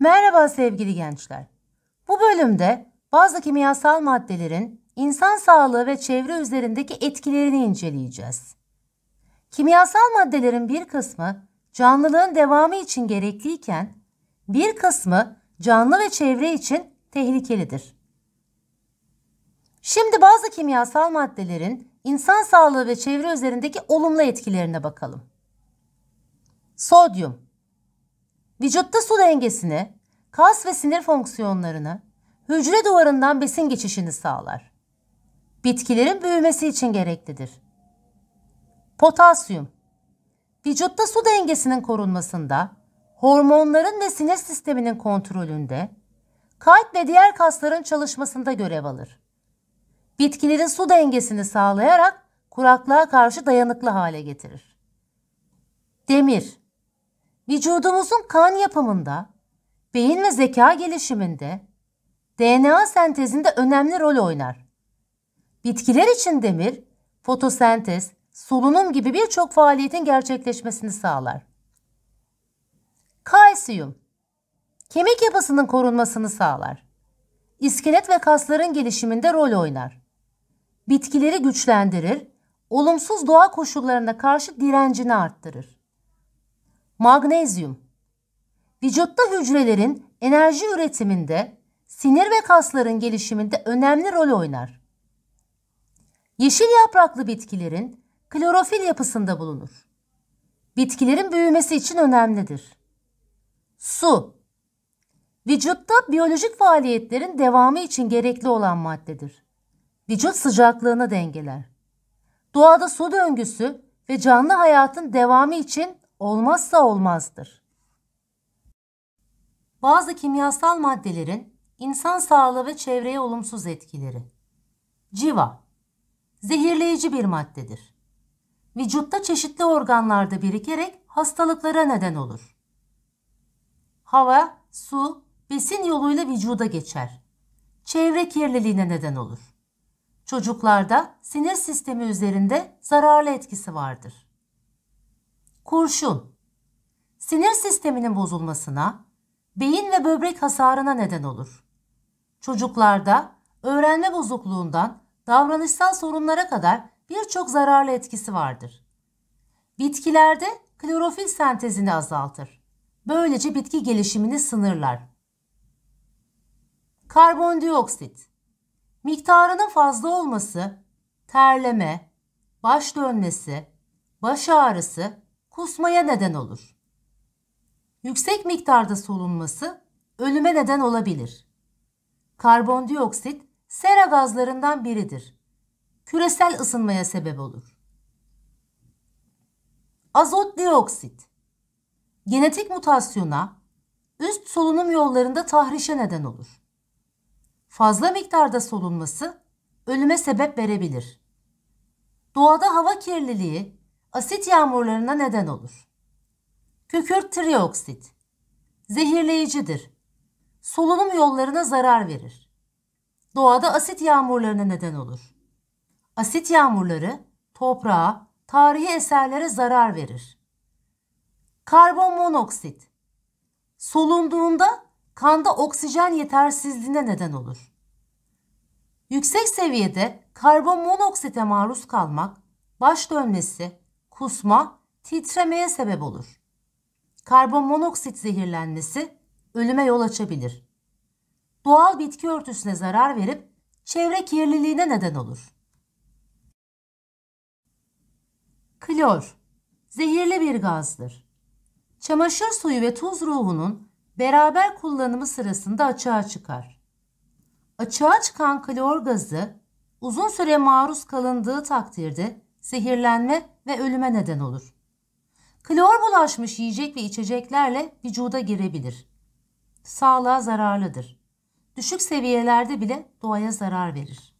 Merhaba sevgili gençler. Bu bölümde bazı kimyasal maddelerin insan sağlığı ve çevre üzerindeki etkilerini inceleyeceğiz. Kimyasal maddelerin bir kısmı canlılığın devamı için gerekliyken bir kısmı canlı ve çevre için tehlikelidir. Şimdi bazı kimyasal maddelerin insan sağlığı ve çevre üzerindeki olumlu etkilerine bakalım. Sodyum vücutta su dengesini, kas ve sinir fonksiyonlarını, hücre duvarından besin geçişini sağlar. Bitkilerin büyümesi için gereklidir. Potasyum Vücutta su dengesinin korunmasında, hormonların ve sinir sisteminin kontrolünde, kalp ve diğer kasların çalışmasında görev alır. Bitkilerin su dengesini sağlayarak kuraklığa karşı dayanıklı hale getirir. Demir vücudumuzun kan yapımında, beyin ve zeka gelişiminde, DNA sentezinde önemli rol oynar. Bitkiler için demir, fotosentez, solunum gibi birçok faaliyetin gerçekleşmesini sağlar. Kalsiyum, kemik yapısının korunmasını sağlar. İskelet ve kasların gelişiminde rol oynar. Bitkileri güçlendirir, olumsuz doğa koşullarına karşı direncini arttırır. Magnezyum. Vücutta hücrelerin enerji üretiminde, sinir ve kasların gelişiminde önemli rol oynar. Yeşil yapraklı bitkilerin klorofil yapısında bulunur. Bitkilerin büyümesi için önemlidir. Su Vücutta biyolojik faaliyetlerin devamı için gerekli olan maddedir. Vücut sıcaklığını dengeler. Doğada su döngüsü ve canlı hayatın devamı için olmazsa olmazdır. Bazı kimyasal maddelerin insan sağlığı ve çevreye olumsuz etkileri. Civa zehirleyici bir maddedir. Vücutta çeşitli organlarda birikerek hastalıklara neden olur. Hava, su, besin yoluyla vücuda geçer. Çevre kirliliğine neden olur. Çocuklarda sinir sistemi üzerinde zararlı etkisi vardır kurşun sinir sisteminin bozulmasına, beyin ve böbrek hasarına neden olur. Çocuklarda öğrenme bozukluğundan davranışsal sorunlara kadar birçok zararlı etkisi vardır. Bitkilerde klorofil sentezini azaltır. Böylece bitki gelişimini sınırlar. Karbondioksit Miktarının fazla olması, terleme, baş dönmesi, baş ağrısı kusmaya neden olur. Yüksek miktarda solunması ölüme neden olabilir. Karbondioksit sera gazlarından biridir. Küresel ısınmaya sebep olur. Azot dioksit genetik mutasyona üst solunum yollarında tahrişe neden olur. Fazla miktarda solunması ölüme sebep verebilir. Doğada hava kirliliği asit yağmurlarına neden olur. Kükürt trioksit zehirleyicidir. Solunum yollarına zarar verir. Doğada asit yağmurlarına neden olur. Asit yağmurları toprağa, tarihi eserlere zarar verir. Karbon monoksit solunduğunda kanda oksijen yetersizliğine neden olur. Yüksek seviyede karbon monoksite maruz kalmak baş dönmesi, kusma, titremeye sebep olur. Karbon monoksit zehirlenmesi ölüme yol açabilir. Doğal bitki örtüsüne zarar verip çevre kirliliğine neden olur. Klor, zehirli bir gazdır. Çamaşır suyu ve tuz ruhunun beraber kullanımı sırasında açığa çıkar. Açığa çıkan klor gazı uzun süre maruz kalındığı takdirde zehirlenme ve ölüme neden olur. Klor bulaşmış yiyecek ve içeceklerle vücuda girebilir. Sağlığa zararlıdır. Düşük seviyelerde bile doğaya zarar verir.